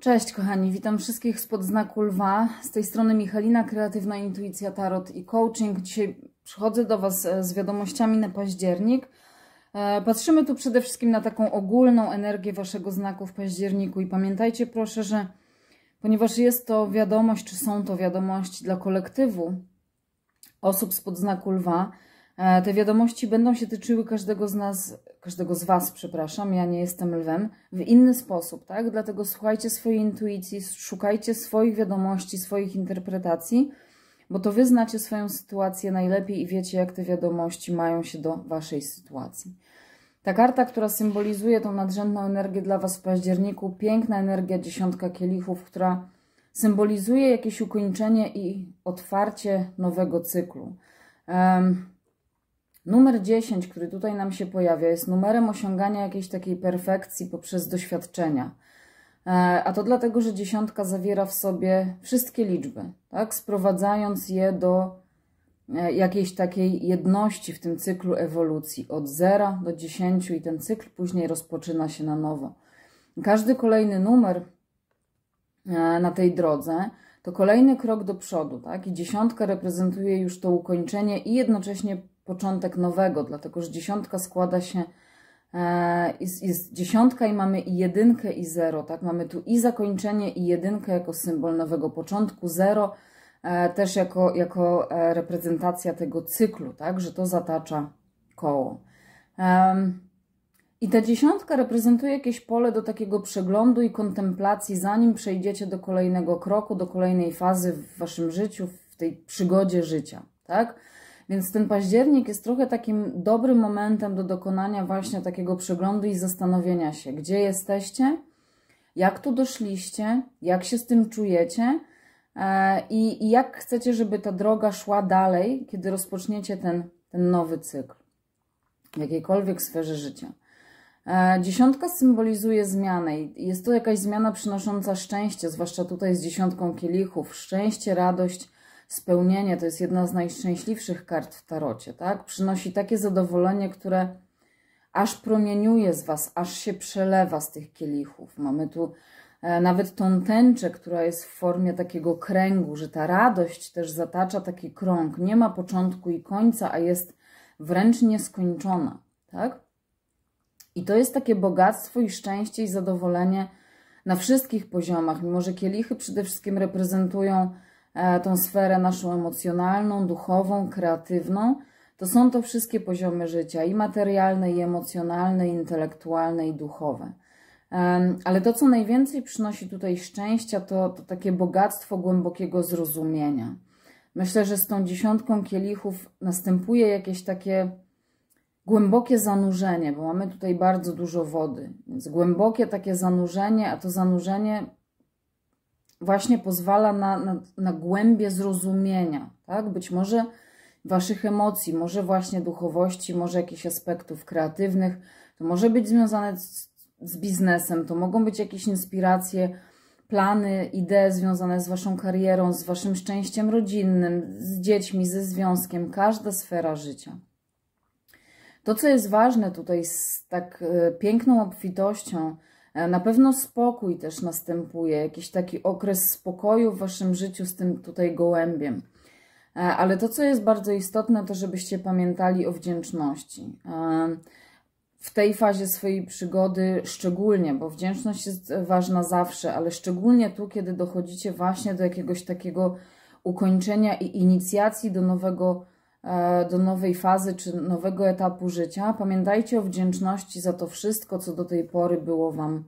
Cześć kochani, witam wszystkich spod znaku lwa. Z tej strony Michalina, kreatywna intuicja tarot i coaching. Dzisiaj przychodzę do Was e, z wiadomościami na październik. E, patrzymy tu przede wszystkim na taką ogólną energię Waszego znaku w październiku i pamiętajcie proszę, że ponieważ jest to wiadomość, czy są to wiadomości dla kolektywu osób spod znaku lwa, E, te wiadomości będą się tyczyły każdego z nas, każdego z Was, przepraszam, ja nie jestem lwem, w inny sposób, tak? Dlatego słuchajcie swojej intuicji, szukajcie swoich wiadomości, swoich interpretacji, bo to Wy znacie swoją sytuację najlepiej i wiecie, jak te wiadomości mają się do Waszej sytuacji. Ta karta, która symbolizuje tą nadrzędną energię dla Was w październiku, piękna energia dziesiątka kielichów, która symbolizuje jakieś ukończenie i otwarcie nowego cyklu. Um, Numer 10, który tutaj nam się pojawia, jest numerem osiągania jakiejś takiej perfekcji poprzez doświadczenia. E, a to dlatego, że dziesiątka zawiera w sobie wszystkie liczby, tak? sprowadzając je do e, jakiejś takiej jedności w tym cyklu ewolucji, od zera do dziesięciu i ten cykl później rozpoczyna się na nowo. Każdy kolejny numer e, na tej drodze to kolejny krok do przodu, tak? I dziesiątka reprezentuje już to ukończenie i jednocześnie początek nowego, dlatego że dziesiątka składa się, e, jest, jest dziesiątka i mamy i jedynkę i zero, tak? Mamy tu i zakończenie i jedynkę jako symbol nowego początku, zero e, też jako, jako e, reprezentacja tego cyklu, tak? Że to zatacza koło. I ta dziesiątka reprezentuje jakieś pole do takiego przeglądu i kontemplacji, zanim przejdziecie do kolejnego kroku, do kolejnej fazy w waszym życiu, w tej przygodzie życia, tak? Więc ten październik jest trochę takim dobrym momentem do dokonania właśnie takiego przeglądu i zastanowienia się, gdzie jesteście, jak tu doszliście, jak się z tym czujecie e, i, jak chcecie, żeby ta droga szła dalej, kiedy rozpoczniecie ten, ten nowy cykl w jakiejkolwiek sferze życia. E, dziesiątka symbolizuje zmianę i jest to jakaś zmiana przynosząca szczęście, zwłaszcza tutaj z dziesiątką kielichów. Szczęście, radość, spełnienie to jest jedna z najszczęśliwszych kart w tarocie, tak? Przynosi takie zadowolenie, które aż promieniuje z Was, aż się przelewa z tych kielichów. Mamy tu e, nawet tą tęczę, która jest w formie takiego kręgu, że ta radość też zatacza taki krąg. Nie ma początku i końca, a jest wręcz nieskończona, tak? I to jest takie bogactwo i szczęście i zadowolenie na wszystkich poziomach, mimo że kielichy przede wszystkim reprezentują E, tą sferę naszą emocjonalną, duchową, kreatywną, to są to wszystkie poziomy życia i materialne, i emocjonalne, i intelektualne, i duchowe. Ale to, co najwięcej przynosi tutaj szczęścia, to, to takie bogactwo głębokiego zrozumienia. Myślę, że z tą dziesiątką kielichów następuje jakieś takie głębokie zanurzenie, bo mamy tutaj bardzo dużo wody. Więc głębokie takie zanurzenie, a to zanurzenie właśnie pozwala na, na, na głębie zrozumienia, tak? Być może waszych emocji, może właśnie duchowości, może jakichś aspektów kreatywnych, to może być związane z, z biznesem, to mogą być jakieś inspiracje, plany, idee związane z waszą karierą, z waszym szczęściem rodzinnym, z dziećmi, ze związkiem, każda sfera życia. To, co jest ważne tutaj z tak e, piękną obfitością, E, na pewno spokój też następuje, jakiś taki okres spokoju w Waszym życiu z tym tutaj gołębiem. E, ale to, co jest bardzo istotne, to żebyście pamiętali o wdzięczności. E, w tej fazie swojej przygody szczególnie, bo wdzięczność jest ważna zawsze, ale szczególnie tu, kiedy dochodzicie właśnie do jakiegoś takiego ukończenia i inicjacji do nowego E, do nowej fazy czy nowego etapu życia, pamiętajcie o wdzięczności za to wszystko, co do tej pory było Wam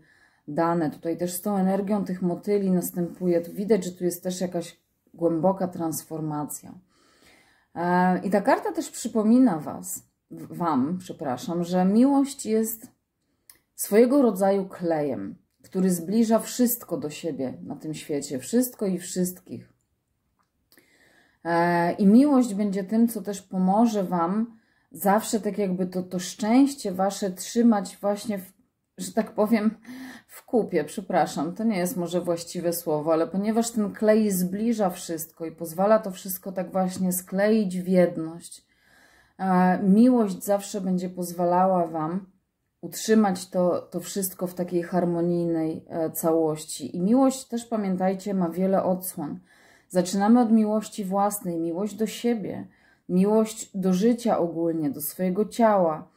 dane. Tutaj też z tą energią tych motyli następuje, tu widać, że tu jest też jakaś głęboka transformacja. E, I ta karta też przypomina was, Wam, przepraszam, że miłość jest swojego rodzaju klejem, który zbliża wszystko do siebie na tym świecie, wszystko i wszystkich. E, I miłość będzie tym, co też pomoże Wam zawsze tak jakby to, to szczęście Wasze trzymać właśnie, w, że tak powiem, w kupie. Przepraszam, to nie jest może właściwe słowo, ale ponieważ ten klej zbliża wszystko i pozwala to wszystko tak właśnie skleić w jedność, e, miłość zawsze będzie pozwalała Wam utrzymać to, to wszystko w takiej harmonijnej e, całości. I miłość też, pamiętajcie, ma wiele odsłon – Zaczynamy od miłości własnej, miłość do siebie, miłość do życia ogólnie, do swojego ciała,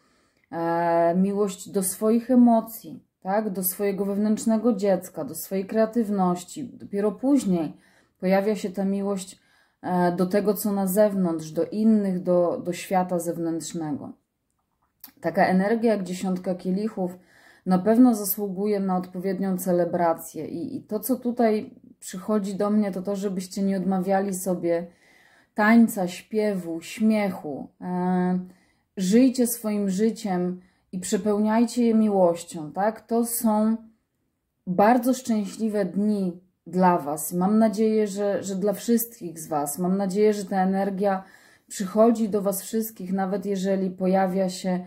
e, miłość do swoich emocji, tak? do swojego wewnętrznego dziecka, do swojej kreatywności. Dopiero później pojawia się ta miłość e, do tego, co na zewnątrz, do innych, do, do świata zewnętrznego. Taka energia jak dziesiątka kielichów na pewno zasługuje na odpowiednią celebrację i, i to, co tutaj przychodzi do mnie, to to, żebyście nie odmawiali sobie tańca, śpiewu, śmiechu. E, żyjcie swoim życiem i przepełniajcie je miłością, tak? To są bardzo szczęśliwe dni dla Was. Mam nadzieję, że, że dla wszystkich z Was. Mam nadzieję, że ta energia przychodzi do Was wszystkich, nawet jeżeli pojawia się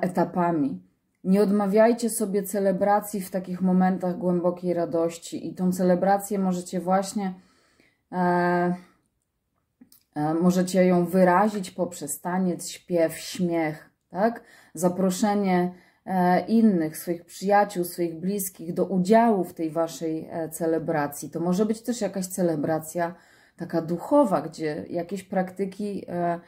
etapami. Nie odmawiajcie sobie celebracji w takich momentach głębokiej radości i tą celebrację możecie właśnie e, e, możecie ją wyrazić poprzez taniec, śpiew, śmiech, tak? Zaproszenie e, innych, swoich przyjaciół, swoich bliskich do udziału w tej waszej e, celebracji. To może być też jakaś celebracja taka duchowa, gdzie jakieś praktyki e,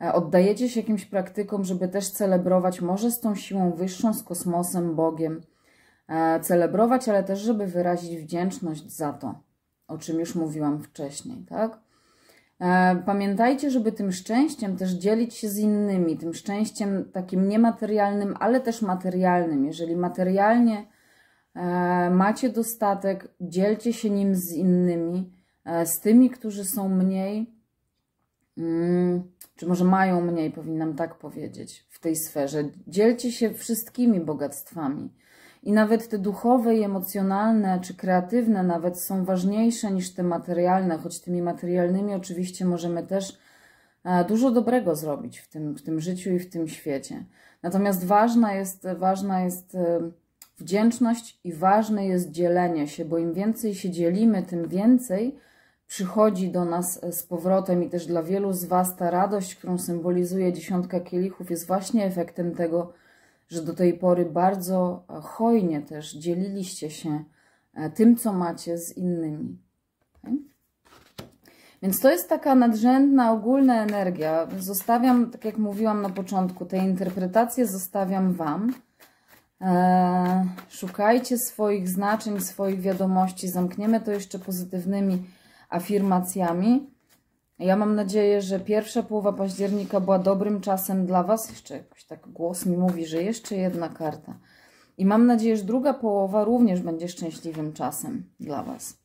E, oddajecie się jakimś praktykom, żeby też celebrować, może z tą siłą wyższą, z kosmosem, Bogiem. E, celebrować, ale też, żeby wyrazić wdzięczność za to, o czym już mówiłam wcześniej, tak? E, pamiętajcie, żeby tym szczęściem też dzielić się z innymi, tym szczęściem takim niematerialnym, ale też materialnym. Jeżeli materialnie macie dostatek, dzielcie się nim z innymi, z tymi, którzy są mniej. Mm, czy może mają mniej, powinnam tak powiedzieć, w tej sferze. Dzielcie się wszystkimi bogactwami. I nawet te duchowe i emocjonalne, czy kreatywne nawet są ważniejsze niż te materialne, choć tymi materialnymi oczywiście możemy też e, dużo dobrego zrobić w tym, w tym życiu i w tym świecie. Natomiast ważna jest, ważna jest e, wdzięczność i ważne jest dzielenie się, bo im więcej się dzielimy, tym więcej przychodzi do nas e, z powrotem i też dla wielu z Was ta radość, którą symbolizuje dziesiątka kielichów jest właśnie efektem tego, że do tej pory bardzo e, hojnie też dzieliliście się e, tym, co macie z innymi. Tak? Więc to jest taka nadrzędna, ogólna energia. Zostawiam, tak jak mówiłam na początku, te interpretacje zostawiam Wam. szukajcie swoich znaczeń, swoich wiadomości. Zamkniemy to jeszcze pozytywnymi afirmacjami. Ja mam nadzieję, że pierwsza połowa października była dobrym czasem dla Was. Jeszcze jakoś tak głos mi mówi, że jeszcze jedna karta. I mam nadzieję, że druga połowa również będzie szczęśliwym czasem dla Was.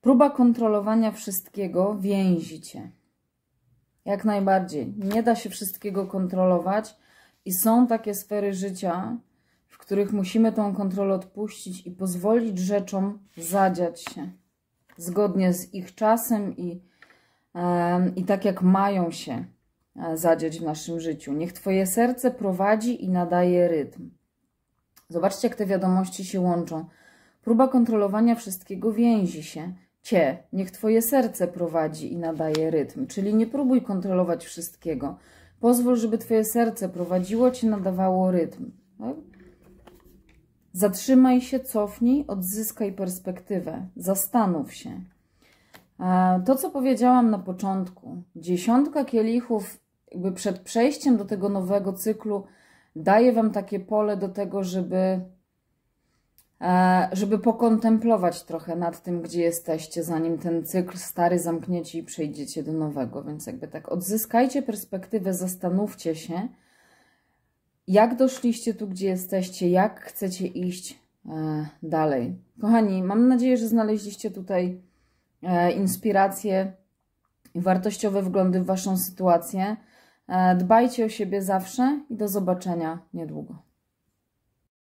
Próba kontrolowania wszystkiego więzi Cię. Jak najbardziej. Nie da się wszystkiego kontrolować i są takie sfery życia, w których musimy tą kontrolę odpuścić i pozwolić rzeczom zadziać się zgodnie z ich czasem i, i tak jak mają się e, zadziać w naszym życiu. Niech Twoje serce prowadzi i nadaje rytm. Zobaczcie, jak te wiadomości się łączą. Próba kontrolowania wszystkiego więzi się. Cię, niech Twoje serce prowadzi i nadaje rytm. Czyli nie próbuj kontrolować wszystkiego. Pozwól, żeby Twoje serce prowadziło Cię, nadawało rytm. No, Zatrzymaj się, cofnij, odzyskaj perspektywę, zastanów się. To, co powiedziałam na początku, dziesiątka kielichów jakby przed przejściem do tego nowego cyklu daje Wam takie pole do tego, żeby, e, żeby pokontemplować trochę nad tym, gdzie jesteście, zanim ten cykl stary zamkniecie i przejdziecie do nowego. Więc jakby tak odzyskajcie perspektywę, zastanówcie się, jak doszliście tu, gdzie jesteście, jak chcecie iść e, dalej. Kochani, mam nadzieję, że znaleźliście tutaj e, inspiracje i wartościowe wglądy w Waszą sytuację. E, dbajcie o siebie zawsze i do zobaczenia niedługo.